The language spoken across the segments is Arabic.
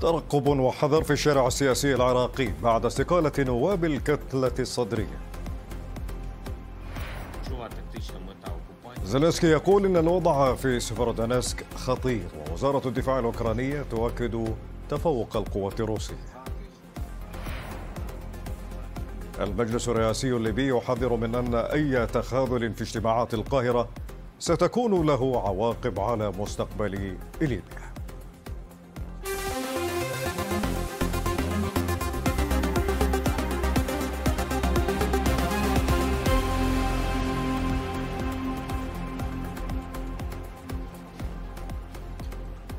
ترقب وحذر في الشارع السياسي العراقي بعد استقالة نواب الكتلة الصدرية زلنسكي يقول إن الوضع في سفرودانسك خطير ووزارة الدفاع الأوكرانية تؤكد تفوق القوات الروسية المجلس الرئاسي الليبي يحذر من أن أي تخاذل في اجتماعات القاهرة ستكون له عواقب على مستقبل ليبيا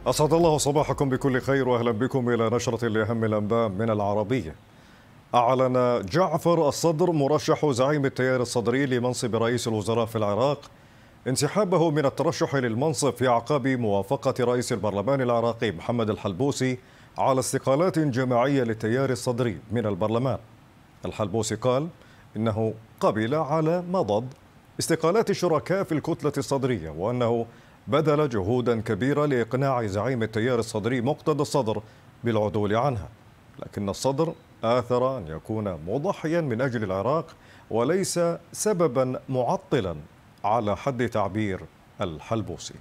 أسعد الله صباحكم بكل خير وأهلا بكم إلى نشرة لأهم الأنباء من العربية أعلن جعفر الصدر مرشح زعيم التيار الصدري لمنصب رئيس الوزراء في العراق انسحابه من الترشح للمنصب في أعقاب موافقة رئيس البرلمان العراقي محمد الحلبوسي على استقالات جماعية للتيار الصدري من البرلمان الحلبوسي قال إنه قبل على مضض استقالات الشركاء في الكتلة الصدرية وأنه بذل جهودا كبيرة لإقناع زعيم التيار الصدري مقتدى الصدر بالعدول عنها لكن الصدر آثر أن يكون مضحيا من أجل العراق وليس سببا معطلا على حد تعبير الحلبوسي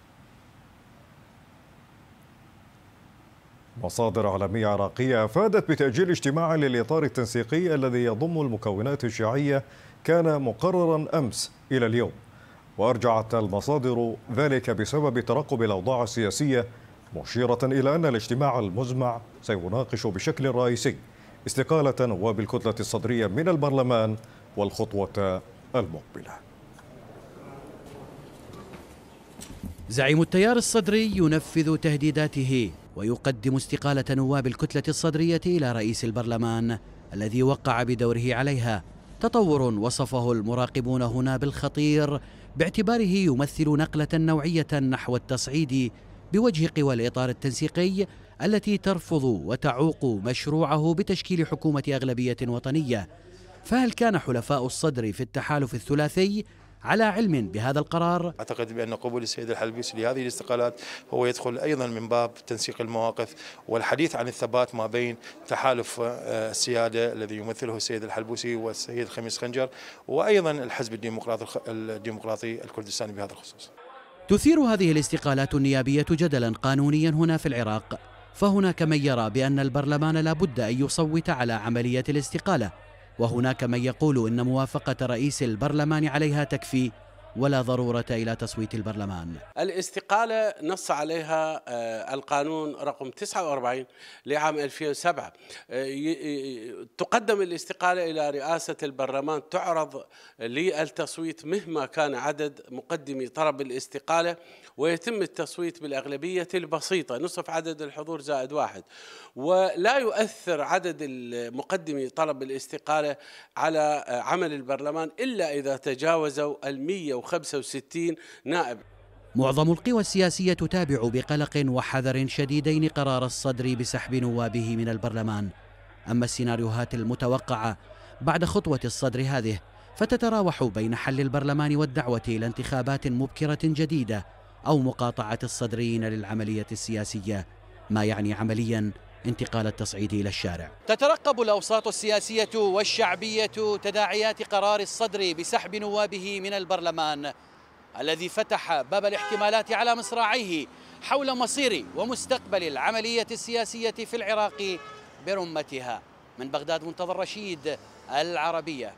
مصادر عالمية عراقية أفادت بتأجيل اجتماع للإطار التنسيقي الذي يضم المكونات الشيعية كان مقررا أمس إلى اليوم وأرجعت المصادر ذلك بسبب ترقب الأوضاع السياسية مشيرة إلى أن الاجتماع المزمع سيناقش بشكل رئيسي استقالة نواب الكتلة الصدرية من البرلمان والخطوة المقبلة زعيم التيار الصدري ينفذ تهديداته ويقدم استقالة نواب الكتلة الصدرية إلى رئيس البرلمان الذي وقع بدوره عليها تطور وصفه المراقبون هنا بالخطير باعتباره يمثل نقلة نوعية نحو التصعيد بوجه قوى الإطار التنسيقي التي ترفض وتعوق مشروعه بتشكيل حكومة أغلبية وطنية فهل كان حلفاء الصدر في التحالف الثلاثي على علم بهذا القرار أعتقد بأن قبول السيد الحلبيس لهذه الاستقالات هو يدخل أيضا من باب تنسيق المواقف والحديث عن الثبات ما بين تحالف آه، السيادة الذي يمثله السيد الحلبوسي والسيد خميس خنجر وأيضا الحزب الديمقراطي, الديمقراطي الكردستاني بهذا الخصوص تثير هذه الاستقالات النيابية جدلا قانونيا هنا في العراق فهناك من يرى بأن البرلمان لا بد أن يصوت على عملية الاستقالة وهناك من يقول إن موافقة رئيس البرلمان عليها تكفي ولا ضرورة إلى تصويت البرلمان الاستقالة نص عليها آه، القانون رقم 49 لعام 2007 آه، تقدم الاستقالة إلى رئاسة البرلمان تعرض للتصويت مهما كان عدد مقدمي طلب الاستقالة ويتم التصويت بالأغلبية البسيطة نصف عدد الحضور زائد واحد ولا يؤثر عدد مقدمي طلب الاستقالة على آه، عمل البرلمان إلا إذا تجاوزوا ال 65 نائب معظم القوى السياسية تتابع بقلق وحذر شديدين قرار الصدر بسحب نوابه من البرلمان أما السيناريوهات المتوقعة بعد خطوة الصدر هذه فتتراوح بين حل البرلمان والدعوة إلى انتخابات مبكرة جديدة أو مقاطعة الصدريين للعملية السياسية ما يعني عملياً انتقال التصعيد إلى الشارع تترقب الأوساط السياسية والشعبية تداعيات قرار الصدر بسحب نوابه من البرلمان الذي فتح باب الاحتمالات على مصراعيه حول مصير ومستقبل العملية السياسية في العراق برمتها من بغداد منتظر رشيد العربية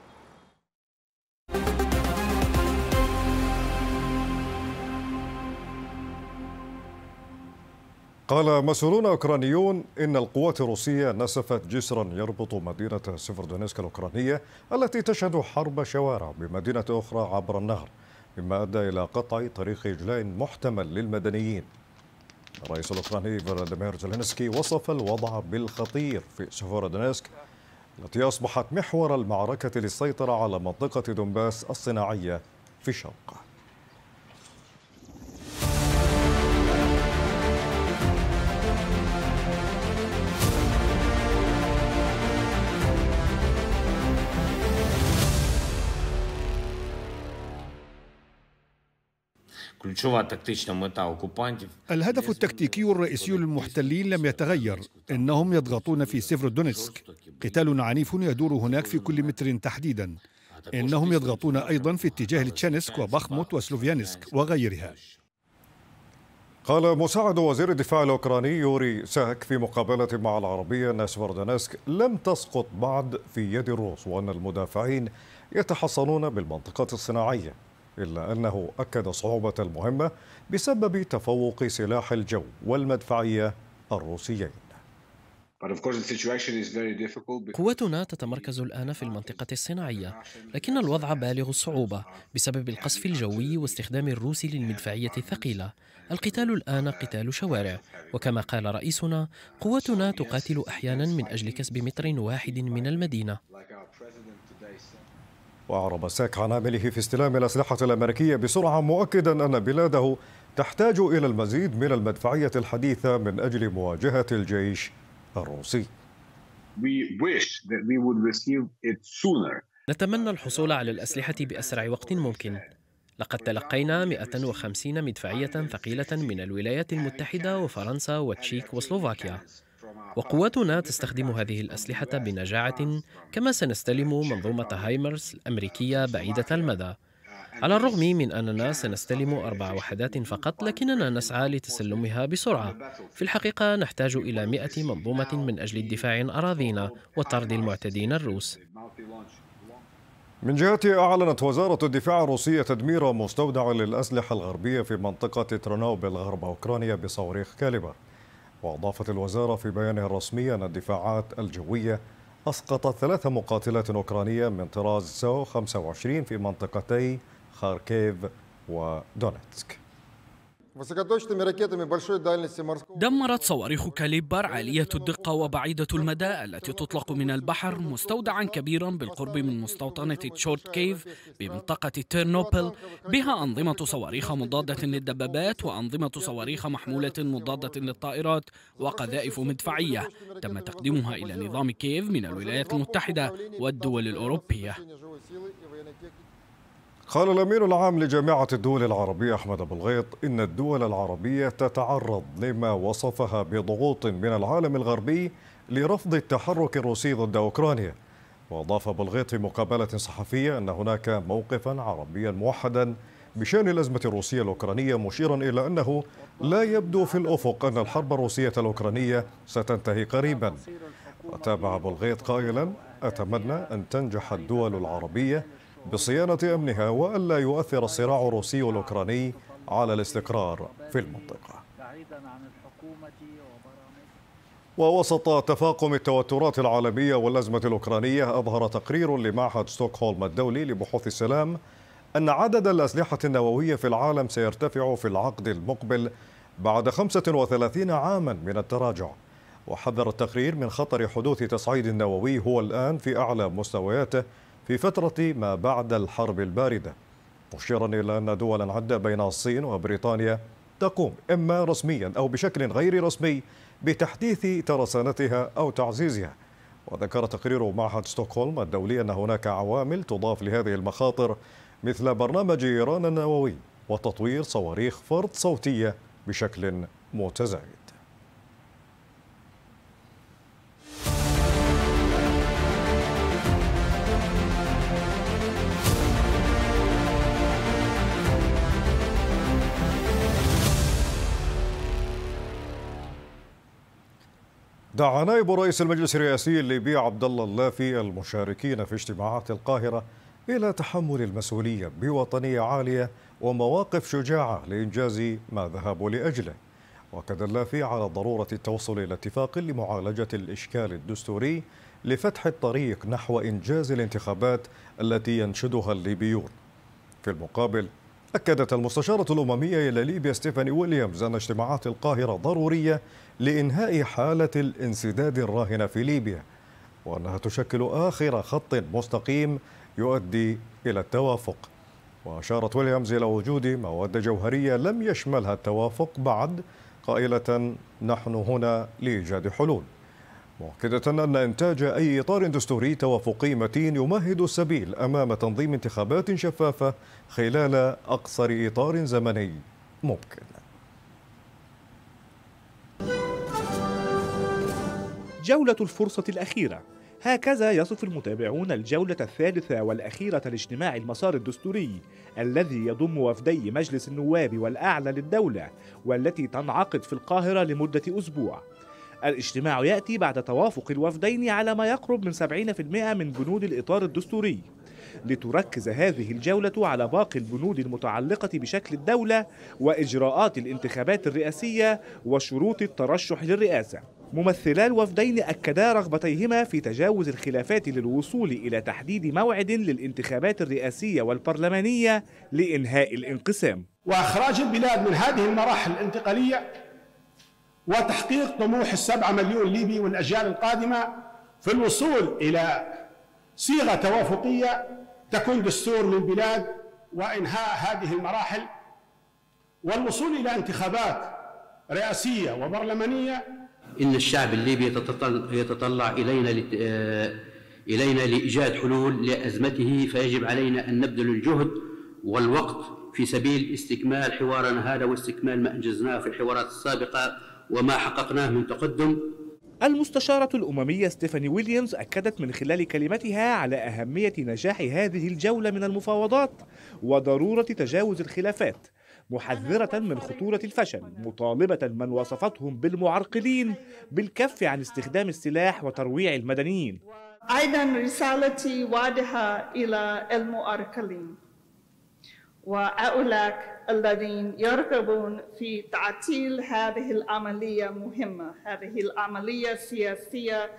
قال مسؤولون أوكرانيون إن القوات الروسية نسفت جسرا يربط مدينة سيفردونيسك الأوكرانية التي تشهد حرب شوارع بمدينة أخرى عبر النهر مما أدى إلى قطع طريق إجلاء محتمل للمدنيين الرئيس الأوكراني فلاديمير زيلينسكي وصف الوضع بالخطير في سيفردونيسك التي أصبحت محور المعركة للسيطرة على منطقة دونباس الصناعية في الشرق الهدف التكتيكي الرئيسي للمحتلين لم يتغير إنهم يضغطون في سيفر قتال عنيف يدور هناك في كل متر تحديدا إنهم يضغطون أيضا في اتجاه لتشانسك وبخموت وسلوفيانسك وغيرها قال مساعد وزير الدفاع الأوكراني يوري ساك في مقابلة مع العربية ان سفردنسك لم تسقط بعد في يد الروس وأن المدافعين يتحصنون بالمنطقة الصناعية إلا أنه أكد صعوبة المهمة بسبب تفوق سلاح الجو والمدفعية الروسيين قوتنا تتمركز الآن في المنطقة الصناعية لكن الوضع بالغ الصعوبة بسبب القصف الجوي واستخدام الروس للمدفعية الثقيلة القتال الآن قتال شوارع وكما قال رئيسنا قوتنا تقاتل أحيانا من أجل كسب متر واحد من المدينة وأعرب ساك عن عمله في استلام الأسلحة الأمريكية بسرعة مؤكدا أن بلاده تحتاج إلى المزيد من المدفعية الحديثة من أجل مواجهة الجيش الروسي نتمنى الحصول على الأسلحة بأسرع وقت ممكن لقد تلقينا 150 مدفعية ثقيلة من الولايات المتحدة وفرنسا والتشيك وسلوفاكيا وقواتنا تستخدم هذه الأسلحة بنجاعة كما سنستلم منظومة هايمرز الأمريكية بعيدة المدى على الرغم من أننا سنستلم أربع وحدات فقط لكننا نسعى لتسلمها بسرعة في الحقيقة نحتاج إلى مئة منظومة من أجل الدفاع عن أراضينا وطرد المعتدين الروس من جهته أعلنت وزارة الدفاع الروسية تدمير مستودع للأسلحة الغربية في منطقة ترنوبل غرب أوكرانيا بصواريخ كاليبر وأضافت الوزارة في بيانها الرسمي أن الدفاعات الجوية أسقطت ثلاث مقاتلات أوكرانية من طراز سو 25 في منطقتي خاركيف ودونتسك دمرت صواريخ كاليبر عالية الدقة وبعيدة المدى التي تطلق من البحر مستودعا كبيرا بالقرب من مستوطنة تشورت كيف بمنطقة تيرنوبل بها أنظمة صواريخ مضادة للدبابات وأنظمة صواريخ محمولة مضادة للطائرات وقذائف مدفعية تم تقديمها إلى نظام كيف من الولايات المتحدة والدول الأوروبية قال الأمير العام لجامعة الدول العربية أحمد أبو الغيط إن الدول العربية تتعرض لما وصفها بضغوط من العالم الغربي لرفض التحرك الروسي ضد أوكرانيا وأضاف أبو الغيط في مقابلة صحفية أن هناك موقفا عربيا موحدا بشأن الأزمة الروسية الأوكرانية مشيرا إلى أنه لا يبدو في الأفق أن الحرب الروسية الأوكرانية ستنتهي قريبا وتابع أبو الغيط قائلا أتمنى أن تنجح الدول العربية بصيانة أمنها وألا يؤثر الصراع الروسي الأوكراني على الاستقرار في المنطقة ووسط تفاقم التوترات العالمية والأزمة الأوكرانية أظهر تقرير لمعهد ستوكهولم الدولي لبحوث السلام أن عدد الأسلحة النووية في العالم سيرتفع في العقد المقبل بعد 35 عاما من التراجع وحذر التقرير من خطر حدوث تصعيد نووي هو الآن في أعلى مستوياته في فترة ما بعد الحرب الباردة مشيرا إلى أن دولا عدة بين الصين وبريطانيا تقوم إما رسميا أو بشكل غير رسمي بتحديث ترسانتها أو تعزيزها وذكر تقرير معهد ستوكهولم الدولي أن هناك عوامل تضاف لهذه المخاطر مثل برنامج إيران النووي وتطوير صواريخ فرد صوتية بشكل متزايد دعا نائب رئيس المجلس الرئاسي الليبي عبد الله اللافي المشاركين في اجتماعات القاهره الى تحمل المسؤوليه بوطنيه عاليه ومواقف شجاعه لانجاز ما ذهبوا لاجله. واكد اللافي على ضروره التوصل الى اتفاق لمعالجه الاشكال الدستوري لفتح الطريق نحو انجاز الانتخابات التي ينشدها الليبيون. في المقابل أكدت المستشارة الأممية إلى ليبيا ستيفاني ويليامز أن اجتماعات القاهرة ضرورية لإنهاء حالة الانسداد الراهنة في ليبيا وأنها تشكل آخر خط مستقيم يؤدي إلى التوافق وأشارت ويليامز إلى وجود مواد جوهرية لم يشملها التوافق بعد قائلة نحن هنا لإيجاد حلول مؤكدة أن إنتاج أي إطار دستوري توافقي متين يمهد السبيل أمام تنظيم انتخابات شفافة خلال أقصر إطار زمني ممكن جولة الفرصة الأخيرة هكذا يصف المتابعون الجولة الثالثة والأخيرة لاجتماع المسار الدستوري الذي يضم وفدي مجلس النواب والأعلى للدولة والتي تنعقد في القاهرة لمدة أسبوع الاجتماع يأتي بعد توافق الوفدين على ما يقرب من 70% من بنود الإطار الدستوري لتركز هذه الجولة على باقي البنود المتعلقة بشكل الدولة وإجراءات الانتخابات الرئاسية وشروط الترشح للرئاسة ممثلا الوفدين أكدا رغبتيهما في تجاوز الخلافات للوصول إلى تحديد موعد للانتخابات الرئاسية والبرلمانية لإنهاء الانقسام وإخراج البلاد من هذه المراحل الانتقالية وتحقيق طموح السبعة مليون ليبي والأجيال القادمة في الوصول إلى صيغة توافقية تكون دستور للبلاد وإنهاء هذه المراحل والوصول إلى انتخابات رئاسية وبرلمانية إن الشعب الليبي يتطلع إلينا آه، إلينا لإيجاد حلول لأزمته فيجب علينا أن نبذل الجهد والوقت في سبيل استكمال حوارنا هذا واستكمال ما أنجزناه في الحوارات السابقة وما حققناه من تقدم المستشارة الأممية ستيفاني ويليامز أكدت من خلال كلمتها على أهمية نجاح هذه الجولة من المفاوضات وضرورة تجاوز الخلافات محذرة من خطورة الفشل مطالبة من وصفتهم بالمعرقلين بالكف عن استخدام السلاح وترويع المدنيين أيضا رسالتي واضحة إلى المعرقلين وأقول لك الذين يرغبون في تعطيل هذه العملية مهمة هذه العملية السياسية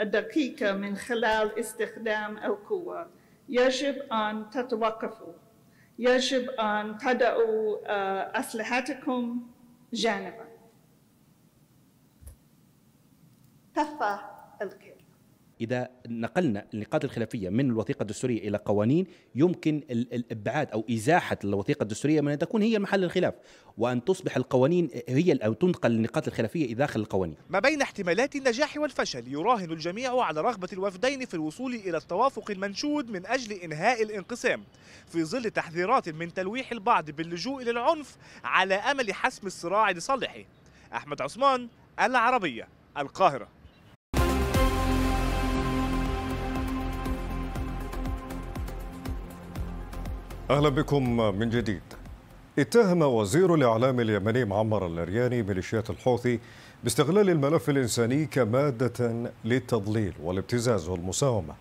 الدقيقة من خلال استخدام القوة يجب أن تتوقفوا يجب أن تدعوا آه، أسلحتكم جانبا تفا الكلام اذا نقلنا النقاط الخلافيه من الوثيقه الدستوريه الى قوانين يمكن الابعاد او ازاحه الوثيقه الدستوريه من ان تكون هي محل الخلاف وان تصبح القوانين هي او تنقل النقاط الخلافيه داخل القوانين. ما بين احتمالات النجاح والفشل يراهن الجميع على رغبه الوفدين في الوصول الى التوافق المنشود من اجل انهاء الانقسام في ظل تحذيرات من تلويح البعض باللجوء للعنف على امل حسم الصراع لصالحه. احمد عثمان العربيه القاهره. أهلا بكم من جديد اتهم وزير الإعلام اليمني معمر اللرياني ميليشيات الحوثي باستغلال الملف الإنساني كمادة للتضليل والابتزاز والمساومة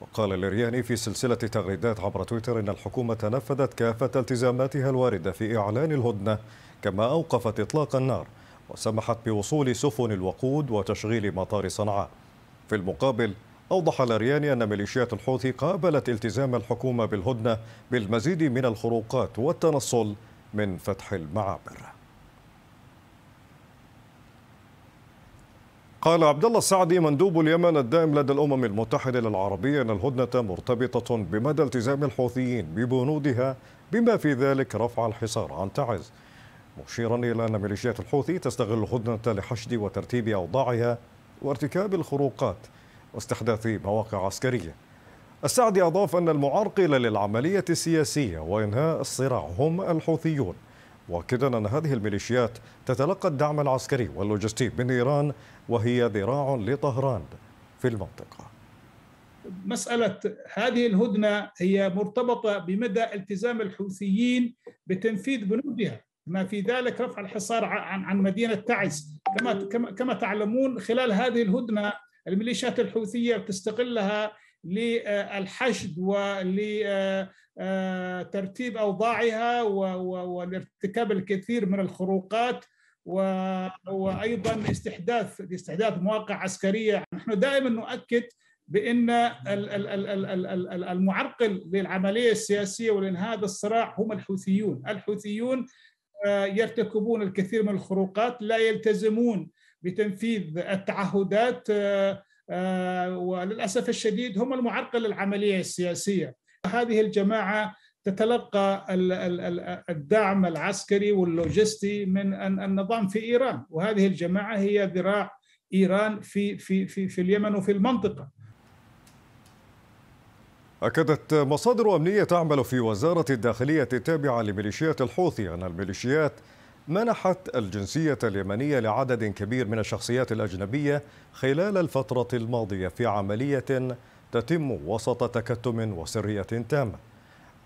وقال اللرياني في سلسلة تغريدات عبر تويتر إن الحكومة نفذت كافة التزاماتها الواردة في إعلان الهدنة كما أوقفت إطلاق النار وسمحت بوصول سفن الوقود وتشغيل مطار صنعاء في المقابل أوضح الأرياني أن ميليشيات الحوثي قابلت التزام الحكومة بالهدنة بالمزيد من الخروقات والتنصل من فتح المعابر قال عبد الله السعدي مندوب اليمن الدائم لدى الامم المتحده للعربيه ان الهدنه مرتبطه بمدى التزام الحوثيين ببنودها بما في ذلك رفع الحصار عن تعز مشيرا الى ان ميليشيات الحوثي تستغل الهدنه لحشد وترتيب اوضاعها وارتكاب الخروقات واستحداث مواقع عسكرية السعدي أضاف أن المعرقل للعملية السياسية وإنهاء الصراع هم الحوثيون مؤكدا أن هذه الميليشيات تتلقى الدعم العسكري واللوجستي من إيران وهي ذراع لطهران في المنطقة مسألة هذه الهدنة هي مرتبطة بمدى التزام الحوثيين بتنفيذ بنودها ما في ذلك رفع الحصار عن مدينة تعز كما كما تعلمون خلال هذه الهدنة الميليشيات الحوثيه بتستغلها للحشد ولترتيب اوضاعها والارتكاب الكثير من الخروقات وايضا استحداث استحداث مواقع عسكريه نحن دائما نؤكد بان المعرقل للعمليه السياسيه ولانهاء الصراع هم الحوثيون، الحوثيون آه، يرتكبون الكثير من الخروقات، لا يلتزمون بتنفيذ التعهدات آه، آه، وللاسف الشديد هم المعرقل العمليه السياسيه هذه الجماعه تتلقى الدعم العسكري واللوجستي من النظام في ايران وهذه الجماعه هي ذراع ايران في في في في اليمن وفي المنطقه أكدت مصادر أمنية تعمل في وزارة الداخلية التابعة لميليشيات الحوثي أن الميليشيات منحت الجنسية اليمنية لعدد كبير من الشخصيات الأجنبية خلال الفترة الماضية في عملية تتم وسط تكتم وسرية تامة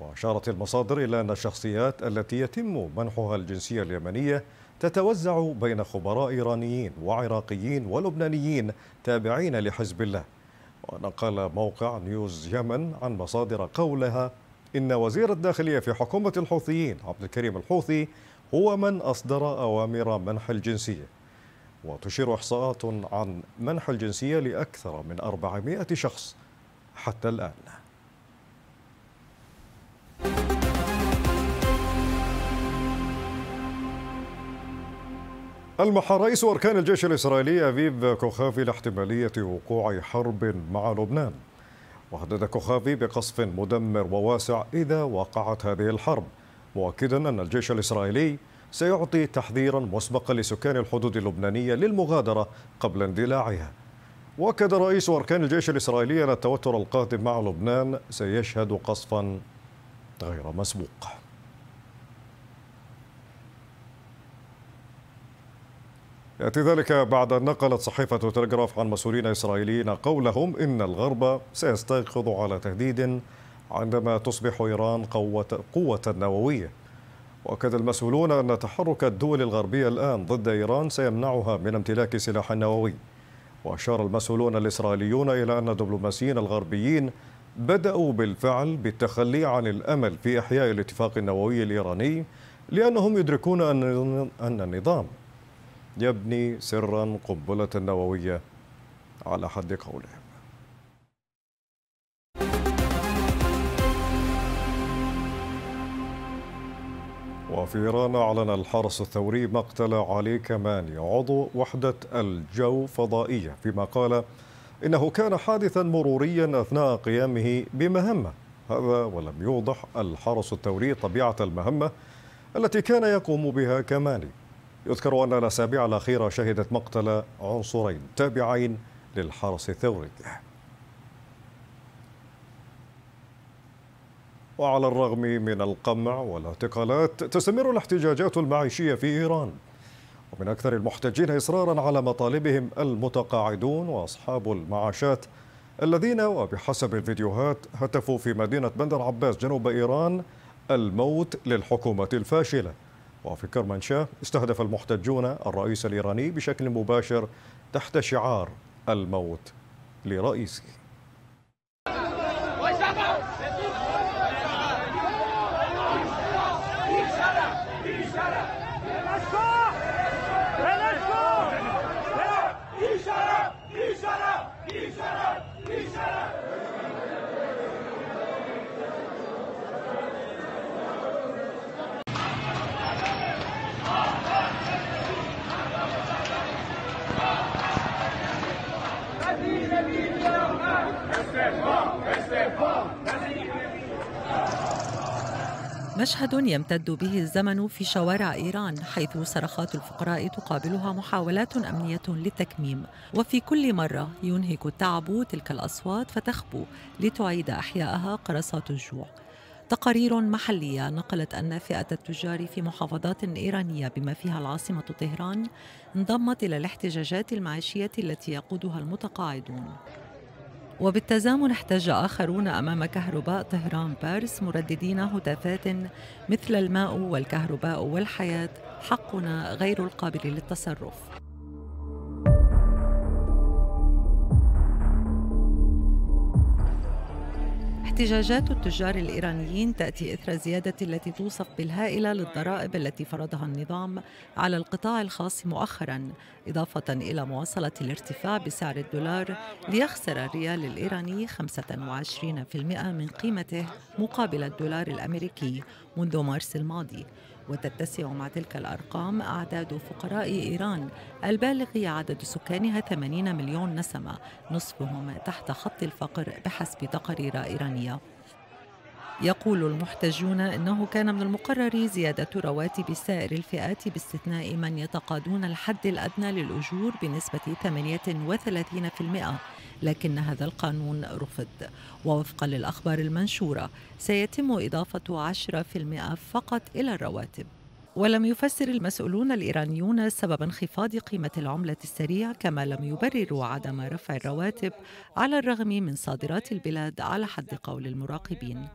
وأشارت المصادر إلى أن الشخصيات التي يتم منحها الجنسية اليمنية تتوزع بين خبراء إيرانيين وعراقيين ولبنانيين تابعين لحزب الله ونقل موقع نيوز يمن عن مصادر قولها إن وزير الداخلية في حكومة الحوثيين عبد الكريم الحوثي هو من أصدر أوامر منح الجنسية وتشير إحصاءات عن منح الجنسية لأكثر من 400 شخص حتى الآن المحا رئيس أركان الجيش الإسرائيلي أبيب كوخافي لاحتمالية وقوع حرب مع لبنان وهدد كوخافي بقصف مدمر وواسع إذا وقعت هذه الحرب مؤكدا أن الجيش الإسرائيلي سيعطي تحذيرا مسبقا لسكان الحدود اللبنانية للمغادرة قبل اندلاعها وأكد رئيس أركان الجيش الإسرائيلي أن التوتر القادم مع لبنان سيشهد قصفا غير مسبوق يأتي ذلك بعد أن نقلت صحيفة تلغراف عن مسؤولين إسرائيليين قولهم إن الغرب سيستيقظ على تهديد عندما تصبح إيران قوة, قوة نووية وأكد المسؤولون أن تحرك الدول الغربية الآن ضد إيران سيمنعها من امتلاك سلاح نووي وأشار المسؤولون الإسرائيليون إلى أن الدبلوماسيين الغربيين بدأوا بالفعل بالتخلي عن الأمل في إحياء الاتفاق النووي الإيراني لأنهم يدركون أن النظام يبني سرا قنبلة نووية على حد قولهم وفي إيران أعلن الحرس الثوري مقتل علي كماني عضو وحدة الجو فضائية فيما قال إنه كان حادثا مروريا أثناء قيامه بمهمة هذا ولم يوضح الحرس الثوري طبيعة المهمة التي كان يقوم بها كماني يذكر أن الأسابيع الأخيرة شهدت مقتل عنصرين تابعين للحرس الثوري وعلى الرغم من القمع والاعتقالات تستمر الاحتجاجات المعيشية في إيران ومن أكثر المحتجين إصرارا على مطالبهم المتقاعدون وأصحاب المعاشات الذين وبحسب الفيديوهات هتفوا في مدينة بندر عباس جنوب إيران الموت للحكومة الفاشلة وفي كرمانشا استهدف المحتجون الرئيس الإيراني بشكل مباشر تحت شعار الموت لرئيسه مشهد يمتد به الزمن في شوارع ايران حيث صرخات الفقراء تقابلها محاولات امنيه للتكميم وفي كل مره ينهك التعب تلك الاصوات فتخبو لتعيد احيائها قرصات الجوع تقارير محليه نقلت ان فئه التجار في محافظات ايرانيه بما فيها العاصمه طهران انضمت الى الاحتجاجات المعيشيه التي يقودها المتقاعدون وبالتزامن احتج آخرون أمام كهرباء طهران بارس مرددين هتافات مثل الماء والكهرباء والحياة حقنا غير القابل للتصرف احتجاجات التجار الإيرانيين تأتي إثر الزيادة التي توصف بالهائلة للضرائب التي فرضها النظام على القطاع الخاص مؤخرا إضافة إلى مواصلة الارتفاع بسعر الدولار ليخسر الريال الإيراني 25% من قيمته مقابل الدولار الأمريكي منذ مارس الماضي وتتسع مع تلك الأرقام أعداد فقراء إيران البالغ عدد سكانها 80 مليون نسمة نصفهم تحت خط الفقر بحسب تقارير إيرانية يقول المحتجون انه كان من المقرر زياده رواتب سائر الفئات باستثناء من يتقاضون الحد الادنى للاجور بنسبه 38% لكن هذا القانون رفض ووفقا للأخبار المنشورة سيتم إضافة 10% فقط إلى الرواتب ولم يفسر المسؤولون الايرانيون سبب انخفاض قيمه العمله السريع كما لم يبرروا عدم رفع الرواتب على الرغم من صادرات البلاد على حد قول المراقبين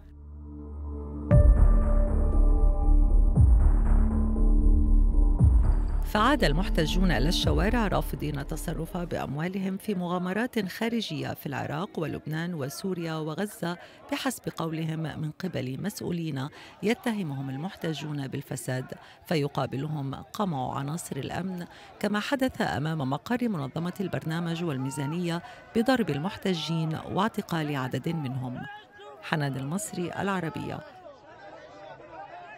فعاد المحتجون إلى الشوارع رافضين التصرف بأموالهم في مغامرات خارجية في العراق ولبنان وسوريا وغزة بحسب قولهم من قبل مسؤولين يتهمهم المحتجون بالفساد فيقابلهم قمع عناصر الأمن كما حدث أمام مقر منظمة البرنامج والميزانية بضرب المحتجين واعتقال عدد منهم حنان المصري العربية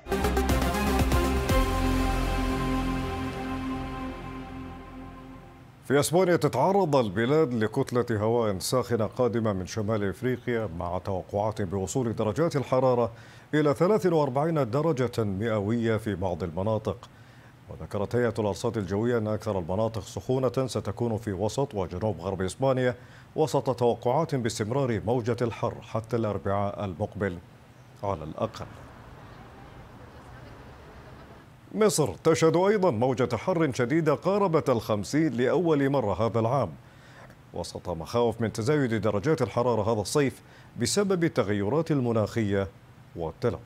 thank you في أسبانيا تتعرض البلاد لكتلة هواء ساخنة قادمة من شمال إفريقيا مع توقعات بوصول درجات الحرارة إلى 43 درجة مئوية في بعض المناطق وذكرت هيئة الأرصاد الجوية أن أكثر المناطق سخونة ستكون في وسط وجنوب غرب إسبانيا وسط توقعات باستمرار موجة الحر حتى الأربعاء المقبل على الأقل مصر تشهد أيضا موجة حر شديدة قاربت الخمسين لأول مرة هذا العام وسط مخاوف من تزايد درجات الحرارة هذا الصيف بسبب التغيرات المناخية والتلوث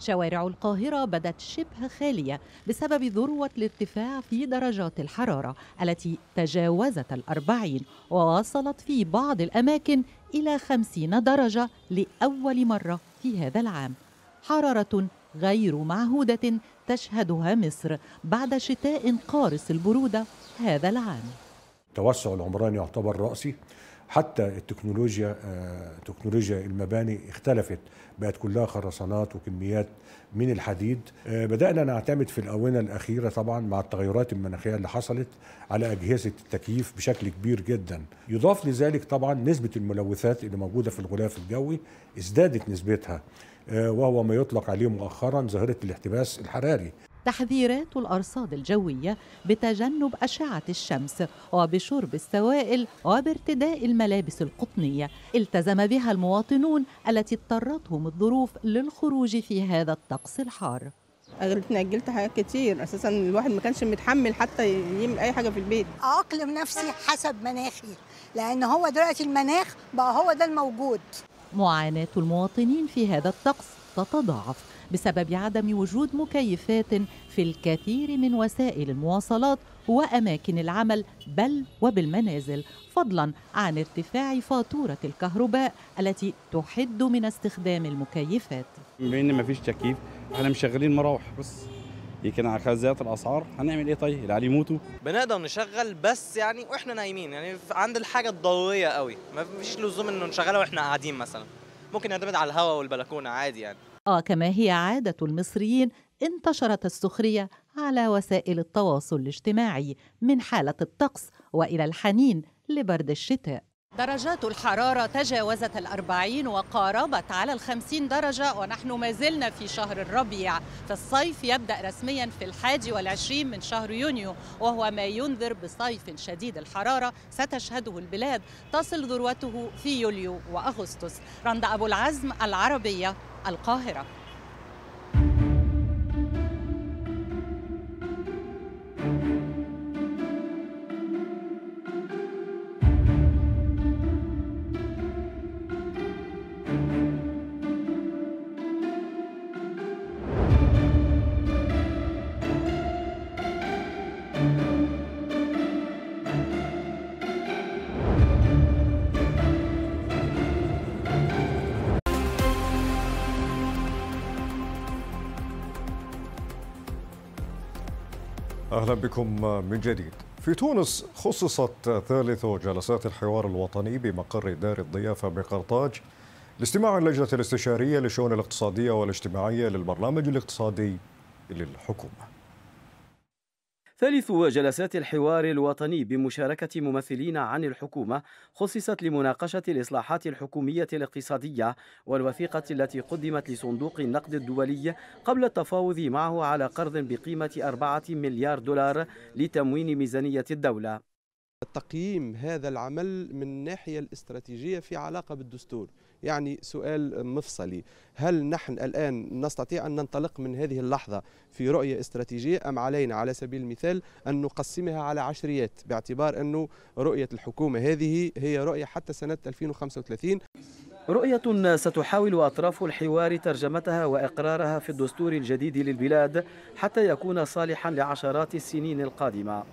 شوارع القاهرة بدت شبه خالية بسبب ذروة الارتفاع في درجات الحرارة التي تجاوزت الأربعين ووصلت في بعض الأماكن إلى خمسين درجة لأول مرة في هذا العام حرارة غير معهودة تشهدها مصر بعد شتاء قارس البرودة هذا العام التوسع العمراني يعتبر رأسي حتى التكنولوجيا آه، تكنولوجيا المباني اختلفت بقت كلها خرسانات وكميات من الحديد آه، بدأنا نعتمد في الآونة الأخيرة طبعا مع التغيرات المناخية اللي حصلت على أجهزة التكييف بشكل كبير جدا يضاف لذلك طبعا نسبة الملوثات اللي موجودة في الغلاف الجوي ازدادت نسبتها آه، وهو ما يطلق عليه مؤخرا ظاهرة الاحتباس الحراري تحذيرات الأرصاد الجوية بتجنب أشعة الشمس وبشرب السوائل وبارتداء الملابس القطنية التزم بها المواطنون التي اضطرتهم الظروف للخروج في هذا الطقس الحار اتنجلت حاجات كتير اساسا الواحد ما كانش متحمل حتى يعمل اي حاجه في البيت اقلم نفسي حسب مناخي لان هو دلوقتي المناخ بقى هو ده الموجود معاناة المواطنين في هذا الطقس تتضاعف بسبب عدم وجود مكيفات في الكثير من وسائل المواصلات وأماكن العمل بل وبالمنازل فضلا عن ارتفاع فاتورة الكهرباء التي تحد من استخدام المكيفات بما ما فيش تكييف احنا مشغلين مراوح بس يمكن على زياده الاسعار هنعمل ايه طيب العيال يموتوا بنقدر نشغل بس يعني واحنا نايمين يعني عند الحاجه الضروريه قوي ما فيش لزوم انه نشغلها واحنا قاعدين مثلا ممكن نعتمد على الهواء والبلكونه عادي يعني اه كما هي عاده المصريين انتشرت السخريه على وسائل التواصل الاجتماعي من حاله الطقس والى الحنين لبرد الشتاء درجات الحرارة تجاوزت الأربعين وقاربت على الخمسين درجة ونحن ما زلنا في شهر الربيع فالصيف يبدأ رسميا في الحادي والعشرين من شهر يونيو وهو ما ينذر بصيف شديد الحرارة ستشهده البلاد تصل ذروته في يوليو وأغسطس رند أبو العزم العربية القاهرة أهلا بكم من جديد في تونس خصصت ثالث جلسات الحوار الوطني بمقر دار الضيافة بقرطاج لاستماع اللجنة الاستشارية للشؤون الاقتصادية والاجتماعية للبرنامج الاقتصادي للحكومة ثالث جلسات الحوار الوطني بمشاركة ممثلين عن الحكومة خصصت لمناقشة الإصلاحات الحكومية الاقتصادية والوثيقة التي قدمت لصندوق النقد الدولي قبل التفاوض معه على قرض بقيمة 4 مليار دولار لتموين ميزانية الدولة تقييم هذا العمل من الناحية الاستراتيجية في علاقة بالدستور يعني سؤال مفصلي هل نحن الآن نستطيع أن ننطلق من هذه اللحظة في رؤية استراتيجية أم علينا على سبيل المثال أن نقسمها على عشريات باعتبار أنه رؤية الحكومة هذه هي رؤية حتى سنة 2035 رؤية ستحاول أطراف الحوار ترجمتها وإقرارها في الدستور الجديد للبلاد حتى يكون صالحا لعشرات السنين القادمة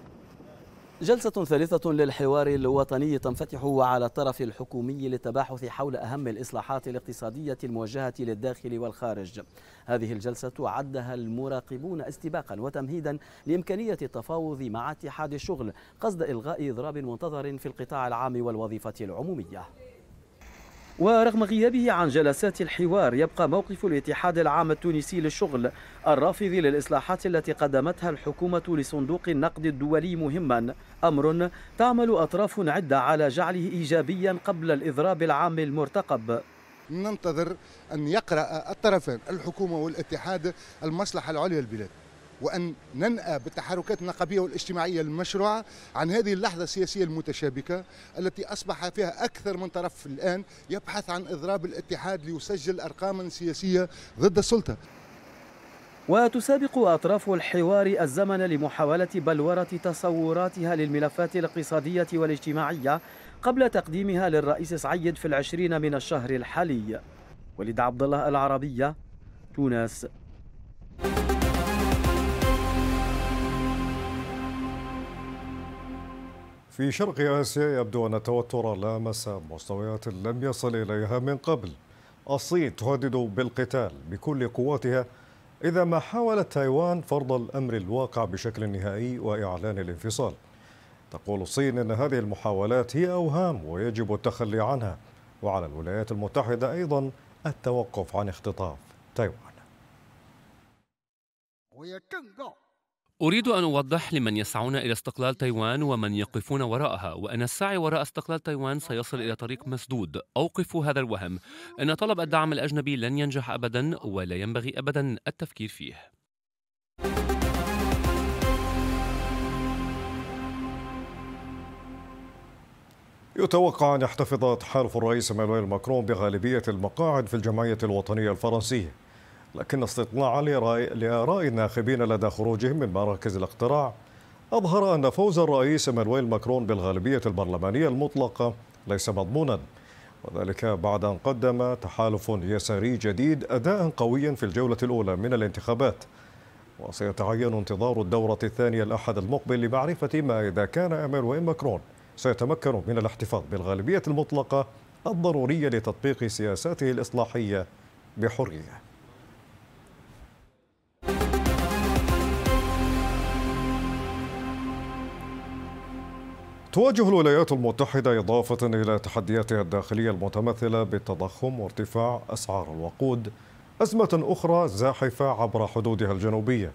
جلسة ثالثة للحوار الوطني تنفتح على الطرف الحكومي للتباحث حول أهم الإصلاحات الاقتصادية الموجهة للداخل والخارج هذه الجلسة عدها المراقبون استباقا وتمهيدا لإمكانية التفاوض مع اتحاد الشغل قصد إلغاء إضراب منتظر في القطاع العام والوظيفة العمومية ورغم غيابه عن جلسات الحوار يبقى موقف الاتحاد العام التونسي للشغل الرافض للإصلاحات التي قدمتها الحكومة لصندوق النقد الدولي مهما أمر تعمل أطراف عدة على جعله إيجابيا قبل الإضراب العام المرتقب ننتظر أن يقرأ الطرفان الحكومة والاتحاد المصلحة العليا للبلاد وأن ننأى بالتحركات النقابية والاجتماعية المشروعة عن هذه اللحظة السياسية المتشابكة التي أصبح فيها أكثر من طرف الآن يبحث عن إضراب الاتحاد ليسجل أرقاما سياسية ضد السلطة وتسابق أطراف الحوار الزمن لمحاولة بلورة تصوراتها للملفات الاقتصادية والاجتماعية قبل تقديمها للرئيس سعيد في العشرين من الشهر الحالي وليد عبد الله العربية تونس في شرق آسيا يبدو أن التوتر لامس مستويات لم يصل إليها من قبل الصين تهدد بالقتال بكل قواتها إذا ما حاولت تايوان فرض الأمر الواقع بشكل نهائي وإعلان الانفصال تقول الصين أن هذه المحاولات هي أوهام ويجب التخلي عنها وعلى الولايات المتحدة أيضا التوقف عن اختطاف تايوان أريد أن أوضح لمن يسعون إلى استقلال تايوان ومن يقفون وراءها وأن السعي وراء استقلال تايوان سيصل إلى طريق مسدود أوقفوا هذا الوهم أن طلب الدعم الأجنبي لن ينجح أبدا ولا ينبغي أبدا التفكير فيه يتوقع أن يحتفظ تحالف الرئيس مانويل ماكرون بغالبية المقاعد في الجمعية الوطنية الفرنسية لكن استطلاع لرأي, لآراء الناخبين لدى خروجهم من مراكز الاقتراع أظهر أن فوز الرئيس مانويل ماكرون بالغالبية البرلمانية المطلقة ليس مضمونا وذلك بعد أن قدم تحالف يساري جديد أداء قويا في الجولة الأولى من الانتخابات وسيتعين انتظار الدورة الثانية الأحد المقبل لمعرفة ما إذا كان مانويل ماكرون سيتمكن من الاحتفاظ بالغالبية المطلقة الضرورية لتطبيق سياساته الإصلاحية بحرية تواجه الولايات المتحدة إضافة إلى تحدياتها الداخلية المتمثلة بالتضخم وارتفاع أسعار الوقود أزمة أخرى زاحفة عبر حدودها الجنوبية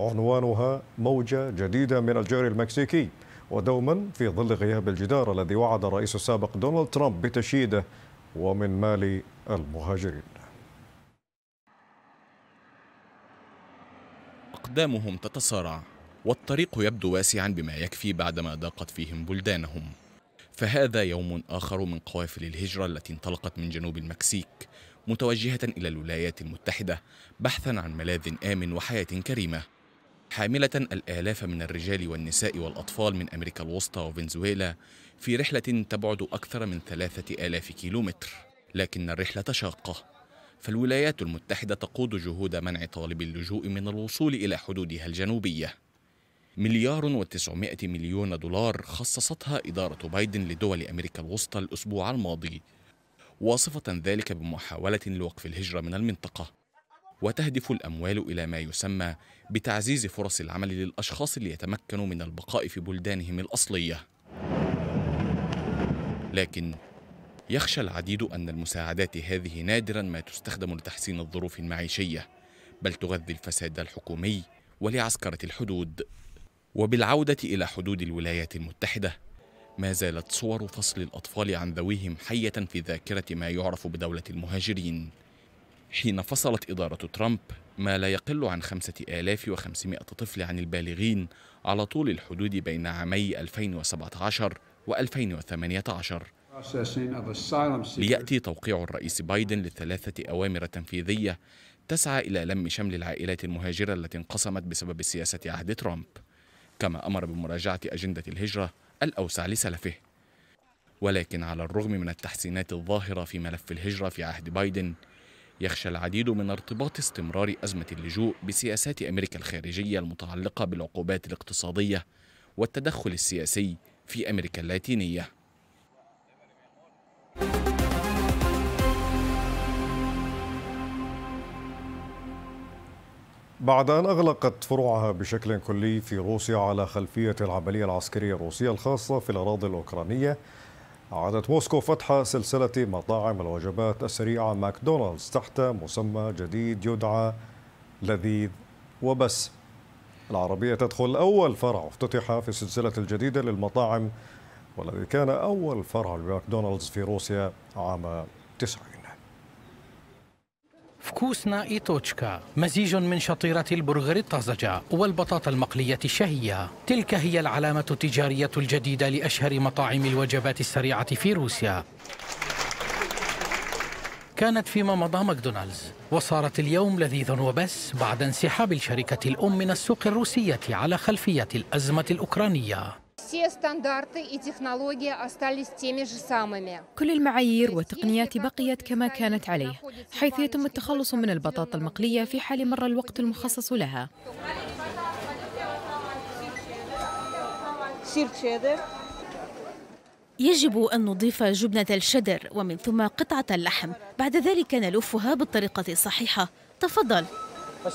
عنوانها موجة جديدة من الجير المكسيكي ودوما في ظل غياب الجدار الذي وعد الرئيس السابق دونالد ترامب بتشييده ومن مال المهاجرين أقدامهم تتصارع والطريق يبدو واسعا بما يكفي بعدما ضاقت فيهم بلدانهم فهذا يوم آخر من قوافل الهجرة التي انطلقت من جنوب المكسيك متوجهة إلى الولايات المتحدة بحثا عن ملاذ آمن وحياة كريمة حاملة الآلاف من الرجال والنساء والأطفال من أمريكا الوسطى وفنزويلا في رحلة تبعد أكثر من ثلاثة آلاف كيلومتر لكن الرحلة شاقة فالولايات المتحدة تقود جهود منع طالب اللجوء من الوصول إلى حدودها الجنوبية مليار وتسعمائة مليون دولار خصصتها إدارة بايدن لدول أمريكا الوسطى الأسبوع الماضي واصفة ذلك بمحاولة لوقف الهجرة من المنطقة وتهدف الأموال إلى ما يسمى بتعزيز فرص العمل للأشخاص اللي يتمكنوا من البقاء في بلدانهم الأصلية لكن يخشى العديد أن المساعدات هذه نادرا ما تستخدم لتحسين الظروف المعيشية بل تغذي الفساد الحكومي ولعسكرة الحدود وبالعودة إلى حدود الولايات المتحدة ما زالت صور فصل الأطفال عن ذويهم حية في ذاكرة ما يعرف بدولة المهاجرين حين فصلت إدارة ترامب ما لا يقل عن 5500 طفل عن البالغين على طول الحدود بين عامي 2017 و 2018 ليأتي توقيع الرئيس بايدن لثلاثة أوامر تنفيذية تسعى إلى لم شمل العائلات المهاجرة التي انقسمت بسبب سياسة عهد ترامب كما أمر بمراجعة أجندة الهجرة الأوسع لسلفه ولكن على الرغم من التحسينات الظاهرة في ملف الهجرة في عهد بايدن يخشى العديد من ارتباط استمرار أزمة اللجوء بسياسات أمريكا الخارجية المتعلقة بالعقوبات الاقتصادية والتدخل السياسي في أمريكا اللاتينية بعد أن أغلقت فروعها بشكل كلي في روسيا على خلفية العملية العسكرية الروسية الخاصة في الأراضي الأوكرانية أعادت موسكو فتح سلسلة مطاعم الوجبات السريعة ماكدونالدز تحت مسمى جديد يدعى لذيذ وبس العربية تدخل أول فرع افتتح في السلسلة الجديدة للمطاعم والذي كان أول فرع لماكدونالدز في روسيا عام 90 فكوسنا إيتوتشكا توتشكا مزيج من شطيرة البرغر الطازجة والبطاطا المقلية الشهية تلك هي العلامة التجارية الجديدة لأشهر مطاعم الوجبات السريعة في روسيا كانت فيما مضى ماكدونالدز وصارت اليوم لذيذ وبس بعد انسحاب الشركة الأم من السوق الروسية على خلفية الأزمة الأوكرانية все стандарты и технологии остались теми же самыми. كل المعايير والتقنيات بقيت كما كانت عليه حيث يتم التخلص من البطاطا المقلية في حال مر الوقت المخصص لها يجب أن نضيف جبنة الشدر ومن ثم قطعة اللحم بعد ذلك نلفها بالطريقة الصحيحة تفضل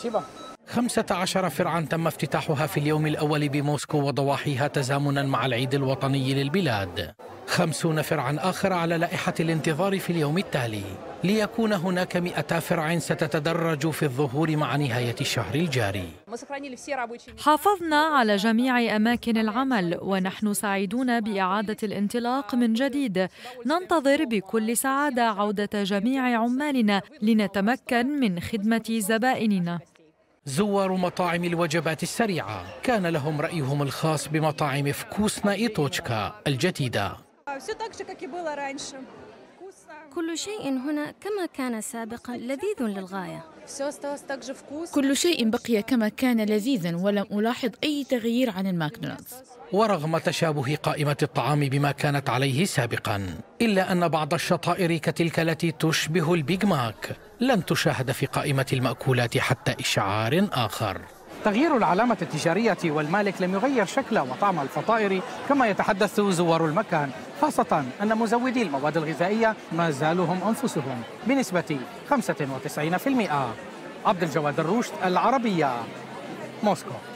طيب، خمسة عشر فرعا تم افتتاحها في اليوم الأول بموسكو وضواحيها تزامنا مع العيد الوطني للبلاد خمسون فرعا آخر على لائحة الانتظار في اليوم التالي ليكون هناك مئة فرع ستتدرج في الظهور مع نهاية الشهر الجاري حافظنا على جميع أماكن العمل ونحن سعيدون بإعادة الانطلاق من جديد ننتظر بكل سعادة عودة جميع عمالنا لنتمكن من خدمة زبائننا زوار مطاعم الوجبات السريعة كان لهم رأيهم الخاص بمطاعم فكوسنا إيتوتشكا الجديدة كل شيء هنا كما كان سابقا لذيذ للغاية كل شيء بقي كما كان لذيذا ولم ألاحظ أي تغيير عن الماكدونالدز ورغم تشابه قائمة الطعام بما كانت عليه سابقا إلا أن بعض الشطائر كتلك التي تشبه البيج ماك لن تشاهد في قائمة المأكولات حتى إشعار آخر تغيير العلامة التجارية والمالك لم يغير شكل وطعم الفطائر كما يتحدث زوار المكان خاصة أن مزودي المواد الغذائية ما زالوا هم أنفسهم بنسبة 95% عبد الجواد الرشد العربية موسكو